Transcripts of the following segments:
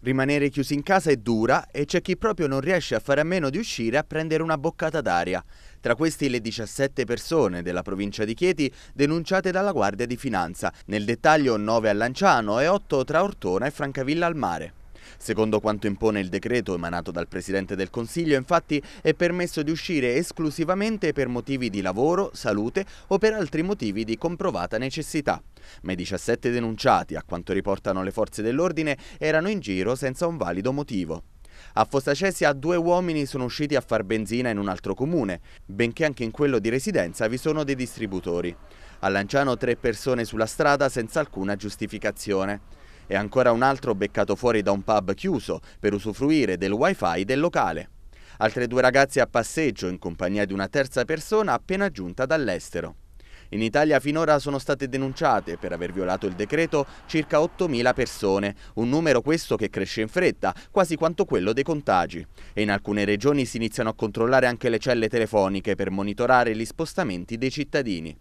Rimanere chiusi in casa è dura e c'è chi proprio non riesce a fare a meno di uscire a prendere una boccata d'aria. Tra questi le 17 persone della provincia di Chieti denunciate dalla Guardia di Finanza, nel dettaglio 9 a Lanciano e 8 tra Ortona e Francavilla al mare. Secondo quanto impone il decreto emanato dal Presidente del Consiglio, infatti, è permesso di uscire esclusivamente per motivi di lavoro, salute o per altri motivi di comprovata necessità. Ma i 17 denunciati, a quanto riportano le forze dell'ordine, erano in giro senza un valido motivo. A Fossacessia due uomini sono usciti a far benzina in un altro comune, benché anche in quello di residenza vi sono dei distributori. A Lanciano tre persone sulla strada senza alcuna giustificazione e ancora un altro beccato fuori da un pub chiuso per usufruire del wifi del locale. Altre due ragazze a passeggio in compagnia di una terza persona appena giunta dall'estero. In Italia finora sono state denunciate per aver violato il decreto circa 8.000 persone, un numero questo che cresce in fretta, quasi quanto quello dei contagi. E in alcune regioni si iniziano a controllare anche le celle telefoniche per monitorare gli spostamenti dei cittadini.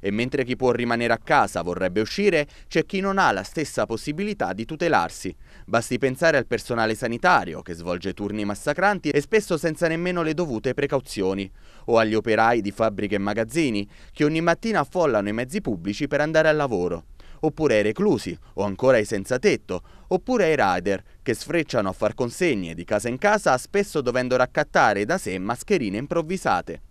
E mentre chi può rimanere a casa vorrebbe uscire, c'è chi non ha la stessa possibilità di tutelarsi. Basti pensare al personale sanitario che svolge turni massacranti e spesso senza nemmeno le dovute precauzioni, o agli operai di fabbriche e magazzini che ogni mattina affollano i mezzi pubblici per andare al lavoro oppure ai reclusi, o ancora ai senza tetto, oppure ai rider, che sfrecciano a far consegne di casa in casa, spesso dovendo raccattare da sé mascherine improvvisate.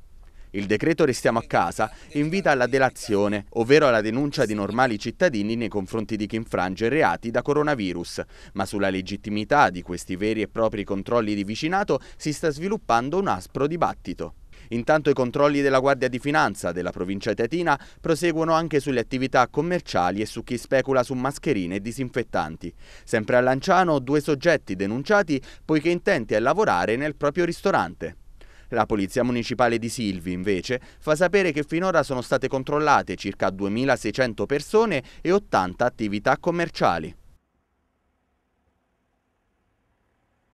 Il decreto Restiamo a casa invita alla delazione, ovvero alla denuncia di normali cittadini nei confronti di chi infrange reati da coronavirus, ma sulla legittimità di questi veri e propri controlli di vicinato si sta sviluppando un aspro dibattito. Intanto i controlli della Guardia di Finanza della provincia teatina proseguono anche sulle attività commerciali e su chi specula su mascherine e disinfettanti. Sempre a Lanciano due soggetti denunciati poiché intenti a lavorare nel proprio ristorante. La Polizia Municipale di Silvi, invece, fa sapere che finora sono state controllate circa 2.600 persone e 80 attività commerciali.